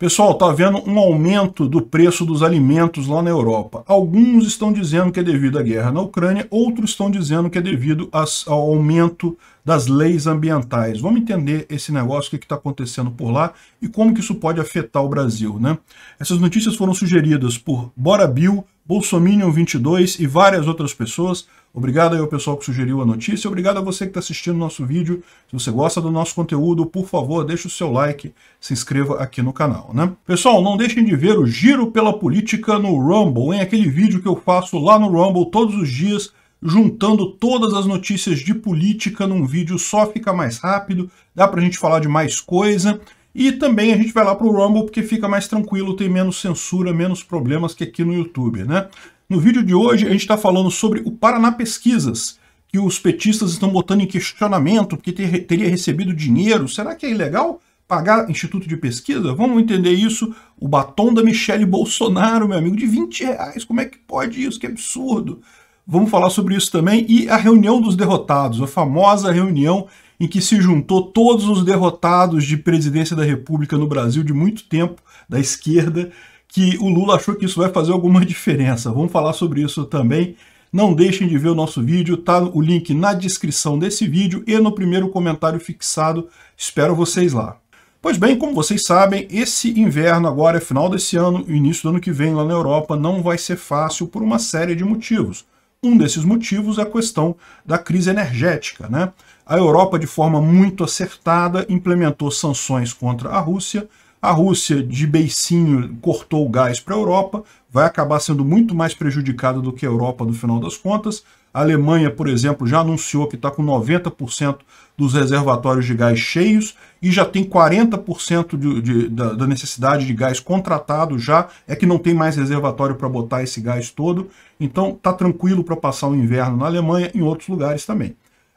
Pessoal, está havendo um aumento do preço dos alimentos lá na Europa. Alguns estão dizendo que é devido à guerra na Ucrânia, outros estão dizendo que é devido ao aumento das leis ambientais. Vamos entender esse negócio, o que é está acontecendo por lá e como que isso pode afetar o Brasil. Né? Essas notícias foram sugeridas por Bora Bill, Bolsominion 22 e várias outras pessoas. Obrigado aí ao pessoal que sugeriu a notícia. Obrigado a você que está assistindo o nosso vídeo. Se você gosta do nosso conteúdo, por favor, deixe o seu like, se inscreva aqui no canal, né? Pessoal, não deixem de ver o Giro pela Política no Rumble, em aquele vídeo que eu faço lá no Rumble todos os dias, juntando todas as notícias de política num vídeo só, fica mais rápido, dá para a gente falar de mais coisa. E também a gente vai lá para o Rumble porque fica mais tranquilo, tem menos censura, menos problemas que aqui no YouTube, né? No vídeo de hoje a gente está falando sobre o Paraná Pesquisas, que os petistas estão botando em questionamento porque ter, teria recebido dinheiro. Será que é ilegal pagar instituto de pesquisa? Vamos entender isso. O batom da Michelle Bolsonaro, meu amigo, de 20 reais. Como é que pode isso? Que absurdo. Vamos falar sobre isso também. E a reunião dos derrotados, a famosa reunião em que se juntou todos os derrotados de presidência da República no Brasil de muito tempo, da esquerda, que o Lula achou que isso vai fazer alguma diferença. Vamos falar sobre isso também. Não deixem de ver o nosso vídeo, tá o link na descrição desse vídeo e no primeiro comentário fixado. Espero vocês lá. Pois bem, como vocês sabem, esse inverno agora é final desse ano início do ano que vem lá na Europa não vai ser fácil por uma série de motivos. Um desses motivos é a questão da crise energética. Né? A Europa, de forma muito acertada, implementou sanções contra a Rússia, a Rússia, de beicinho, cortou o gás para a Europa, vai acabar sendo muito mais prejudicada do que a Europa no final das contas. A Alemanha, por exemplo, já anunciou que está com 90% dos reservatórios de gás cheios e já tem 40% de, de, da, da necessidade de gás contratado já, é que não tem mais reservatório para botar esse gás todo. Então está tranquilo para passar o inverno na Alemanha e em outros lugares também.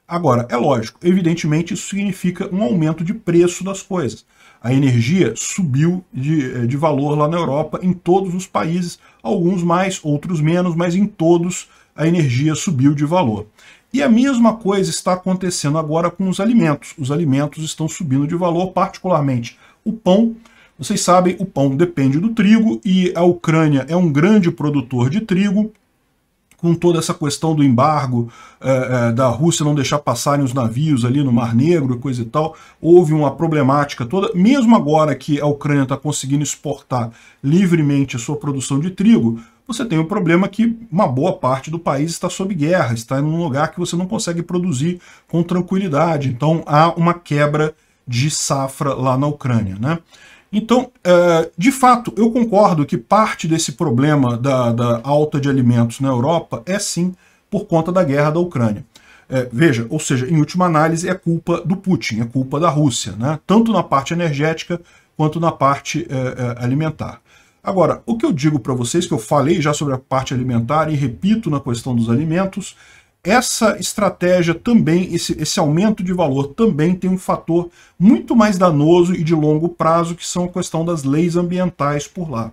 Agora, é lógico, evidentemente isso significa um aumento de preço das coisas. A energia subiu de, eh, de valor lá na Europa, em todos os países, alguns mais, outros menos, mas em todos a energia subiu de valor. E a mesma coisa está acontecendo agora com os alimentos. Os alimentos estão subindo de valor, particularmente o pão. Vocês sabem, o pão depende do trigo e a Ucrânia é um grande produtor de trigo com toda essa questão do embargo, é, é, da Rússia não deixar passarem os navios ali no Mar Negro, e coisa e tal, houve uma problemática toda. Mesmo agora que a Ucrânia está conseguindo exportar livremente a sua produção de trigo, você tem o problema que uma boa parte do país está sob guerra, está em um lugar que você não consegue produzir com tranquilidade. Então há uma quebra de safra lá na Ucrânia. Né? Então, é, de fato, eu concordo que parte desse problema da, da, alta de alimentos na Europa é sim por conta da guerra da Ucrânia. É, veja, ou seja, em última análise, é culpa do Putin, é culpa da Rússia, né? tanto na parte energética quanto na parte é, é alimentar. Agora, o que eu digo para vocês, que eu falei já sobre a parte alimentar e repito na questão dos alimentos, essa estratégia também, esse, esse aumento de valor também tem um fator muito mais danoso e de longo prazo, que são a questão das leis ambientais por lá.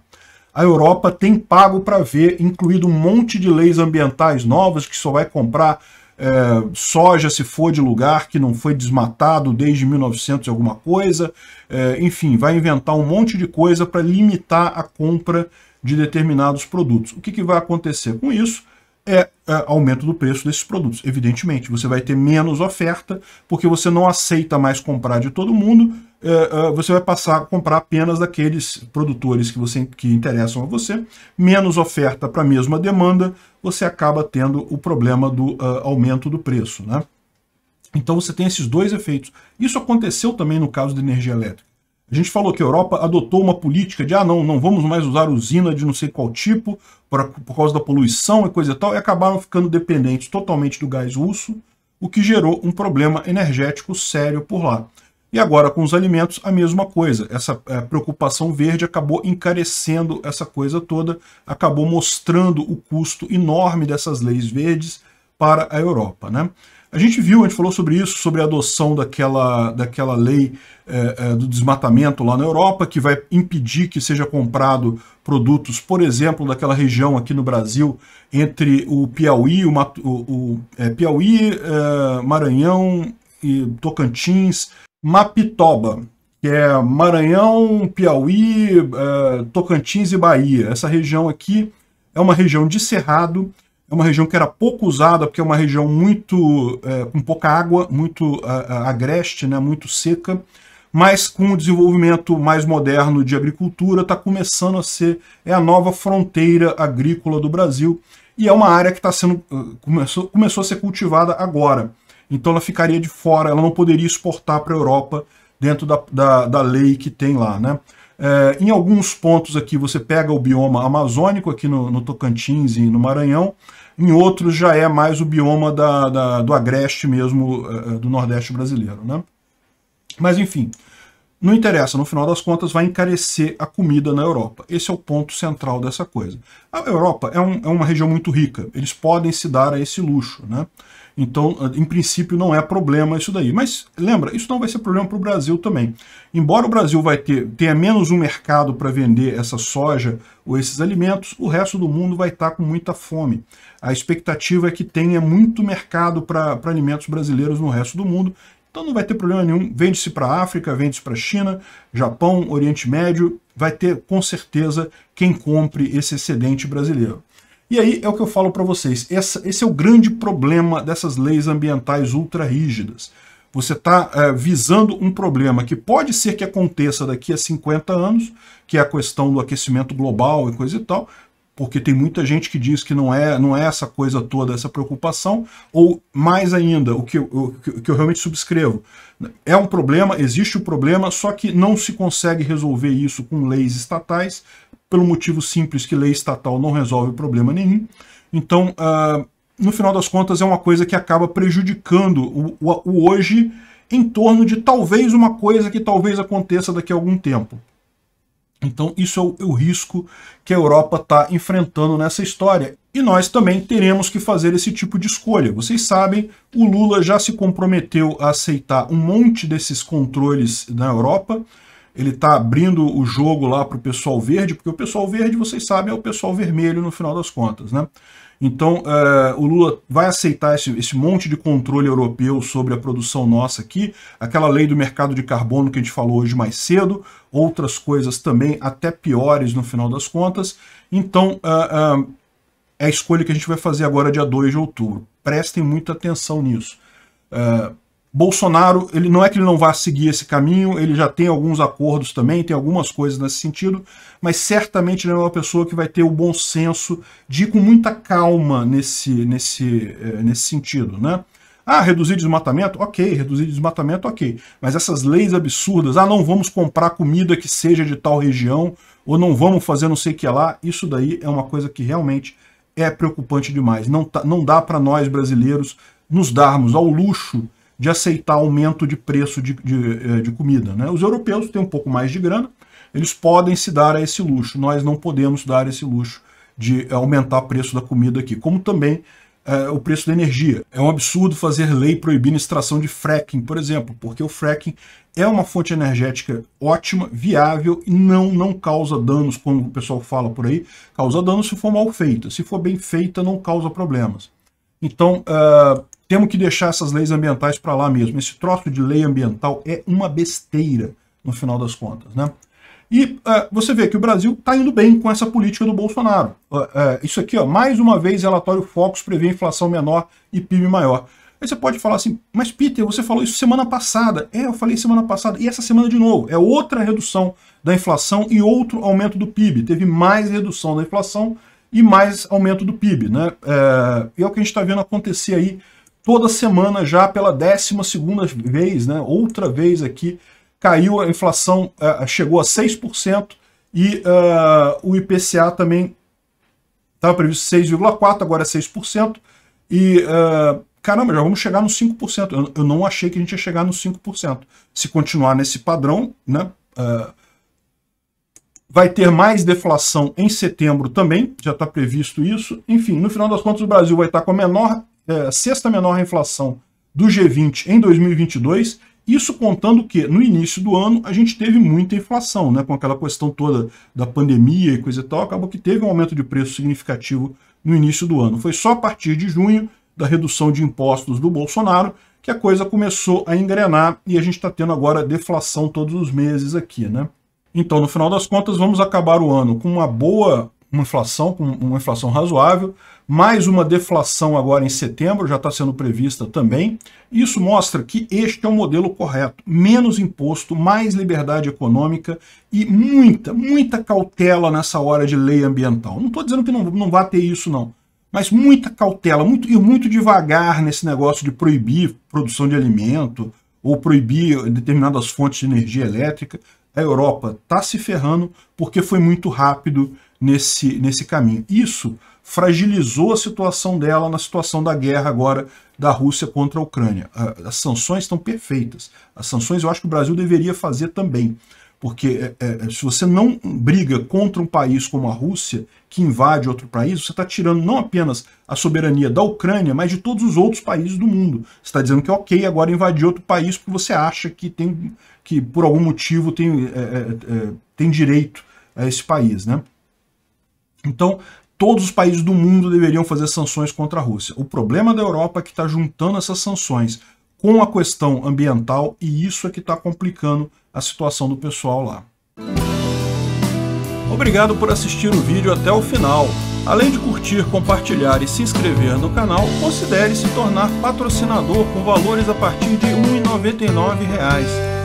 A Europa tem pago para ver, incluído um monte de leis ambientais novas que só vai comprar é, soja se for de lugar que não foi desmatado desde 1900 e alguma coisa, é, enfim, vai inventar um monte de coisa para limitar a compra de determinados produtos. O que, que vai acontecer com isso? é, é, aumento do preço desses produtos. Evidentemente, você vai ter menos oferta, porque você não aceita mais comprar de todo mundo, é, é, você vai passar a comprar apenas daqueles produtores que, você, que interessam a você. Menos oferta para a mesma demanda, você acaba tendo o problema do uh, aumento do preço. Né? Então você tem esses dois efeitos. Isso aconteceu também no caso da energia elétrica. A gente falou que a Europa adotou uma política de ah, não, não vamos mais usar usina de não sei qual tipo pra, por causa da poluição e coisa e tal, e acabaram ficando dependentes totalmente do gás russo, o que gerou um problema energético sério por lá. E agora com os alimentos, a mesma coisa. Essa é, preocupação verde acabou encarecendo essa coisa toda, acabou mostrando o custo enorme dessas leis verdes para a Europa. Né? A gente viu, a gente falou sobre isso, sobre a adoção daquela, daquela lei é, é, do desmatamento lá na Europa, que vai impedir que seja comprado produtos, por exemplo, daquela região aqui no Brasil, entre o Piauí, o, o, o é, Piauí, é, Maranhão e Tocantins, Mapitoba, que é Maranhão, Piauí, é, Tocantins e Bahia. Essa região aqui é uma região de cerrado, é uma região que era pouco usada, porque é uma região muito é, com pouca água, muito agreste, né, muito seca, mas com o desenvolvimento mais moderno de agricultura, está começando a ser é a nova fronteira agrícola do Brasil, e é uma área que está sendo, ah, começou, começou a ser cultivada agora. Então ela ficaria de fora, ela não poderia exportar para a Europa dentro da, da, da, lei que tem lá. Né? É, em alguns pontos aqui você pega o bioma amazônico, aqui no, no Tocantins e no Maranhão, em outros já é mais o bioma da, da do agreste mesmo, eh, eh, do Nordeste brasileiro. Né? Mas enfim, não interessa, no final das contas vai encarecer a comida na Europa. Esse é o ponto central dessa coisa. A Europa é, um, é uma região muito rica, eles podem se dar a esse luxo. Né? Então, em princípio, não é problema isso daí. Mas, lembra, isso não vai ser problema para o Brasil também. Embora o Brasil vai ter, tenha menos um mercado para vender essa soja ou esses alimentos, o resto do mundo vai estar tá com muita fome. A expectativa é que tenha muito mercado para alimentos brasileiros no resto do mundo, então não vai ter problema nenhum, vende-se para a África, vende-se para a China, Japão, Oriente Médio, vai ter com certeza quem compre esse excedente brasileiro. E aí é o que eu falo para vocês, essa, esse é o grande problema dessas leis ambientais ultra rígidas. Você está é, eh, visando um problema que pode ser que aconteça daqui a 50 anos, que é a questão do aquecimento global e coisa e tal, porque tem muita gente que diz que não é, não é essa coisa toda, essa preocupação, ou mais ainda, o que eu, o que eu realmente subscrevo. É um problema, existe o um problema, só que não se consegue resolver isso com leis estatais, pelo motivo simples que lei estatal não resolve problema nenhum. Então, uh, no final das contas, é uma coisa que acaba prejudicando o, o, o hoje em torno de talvez uma coisa que talvez aconteça daqui a algum tempo. Então isso é o, é o risco que a Europa está enfrentando nessa história. E nós também teremos que fazer esse tipo de escolha. Vocês sabem, o Lula já se comprometeu a aceitar um monte desses controles na Europa, ele está abrindo o jogo lá para o pessoal verde, porque o pessoal verde, vocês sabem, é o pessoal vermelho no final das contas, né? Então, é, o Lula vai aceitar esse, esse, monte de controle europeu sobre a produção nossa aqui, aquela lei do mercado de carbono que a gente falou hoje mais cedo, outras coisas também, até piores no final das contas. Então, é, é a escolha que a gente vai fazer agora, dia 2 de outubro. Prestem muita atenção nisso. É, Bolsonaro, ele não é que ele não vá seguir esse caminho, ele já tem alguns acordos também, tem algumas coisas nesse sentido, mas certamente ele é uma pessoa que vai ter o bom senso de ir com muita calma nesse, nesse, eh, nesse sentido, né? Ah, reduzir desmatamento? Ok, reduzir desmatamento, ok. Mas essas leis absurdas, ah, não vamos comprar comida que seja de tal região, ou não vamos fazer não sei o que lá, isso daí é uma coisa que realmente é preocupante demais. Não, tá, não dá para nós brasileiros nos darmos ao luxo de aceitar aumento de preço de, de, eh, de comida. Né? Os europeus têm um pouco mais de grana, eles podem se dar a esse luxo. Nós não podemos dar esse luxo de eh, aumentar o preço da comida aqui, como também é, o preço da energia. É um absurdo fazer lei proibindo extração de fracking, por exemplo, porque o fracking é uma fonte energética ótima, viável e não, não causa danos, como o pessoal fala por aí. Causa danos se for mal feita. Se for bem feita, não causa problemas. Então, uh, temos que deixar essas leis ambientais para lá mesmo. Esse troço de lei ambiental é uma besteira, no final das contas. Né? E uh, você vê que o Brasil está indo bem com essa política do Bolsonaro. Uh, uh, isso aqui, ó, mais uma vez, relatório Focus prevê inflação menor e PIB maior. Aí você pode falar assim, mas Peter, você falou isso semana passada. É, eu falei semana passada. E essa semana de novo. É outra redução da inflação e outro aumento do PIB. Teve mais redução da inflação e mais aumento do PIB. Né? É, e é o que a gente está vendo acontecer aí toda semana já pela 12 segunda vez, né, outra vez aqui, caiu a inflação, uh, chegou a 6% e uh, o IPCA também estava previsto 6,4%, agora é 6%. E, uh, caramba, já vamos chegar nos 5%. Eu, eu, não achei que a gente ia chegar nos 5%. Se continuar nesse padrão, né, vai ter mais deflação em setembro também, já está previsto isso. Enfim, no final das contas, o Brasil vai estar tá com a menor é, sexta menor inflação do G20 em 2022, isso contando que no início do ano a gente teve muita inflação, né, com aquela questão toda da pandemia e coisa e tal, acabou que teve um aumento de preço significativo no início do ano. Foi só a partir de junho, da redução de impostos do Bolsonaro, que a coisa começou a engrenar e a gente está tendo agora deflação todos os meses aqui, né? Então, no final das contas, vamos acabar o ano com uma boa uma inflação, uma inflação razoável, mais uma deflação agora em setembro, já está sendo prevista também. Isso mostra que este é o modelo correto. Menos imposto, mais liberdade econômica e muita, muita cautela nessa hora de lei ambiental. Não estou dizendo que não, não vá ter isso, não. Mas muita cautela muito, e muito devagar nesse negócio de proibir produção de alimento ou proibir determinadas fontes de energia elétrica. A Europa está se ferrando porque foi muito rápido nesse, nesse caminho. Isso fragilizou a situação dela na situação da guerra agora da Rússia contra a Ucrânia. As sanções estão perfeitas. As sanções eu acho que o Brasil deveria fazer também. Porque é, é, é, se você não briga contra um país como a Rússia, que invade outro país, você está tirando não apenas a soberania da Ucrânia, mas de todos os outros países do mundo. Você está dizendo que é ok agora invadir outro país porque você acha que tem que por algum motivo tem, é, é, é tem direito a esse país. Né? Então, todos os países do mundo deveriam fazer sanções contra a Rússia. O problema da Europa é que está juntando essas sanções com a questão ambiental e isso é que está complicando a situação do pessoal lá. Obrigado por assistir o vídeo até o final. Além de curtir, compartilhar e se inscrever no canal, considere se tornar patrocinador com valores a partir de R$ 1,99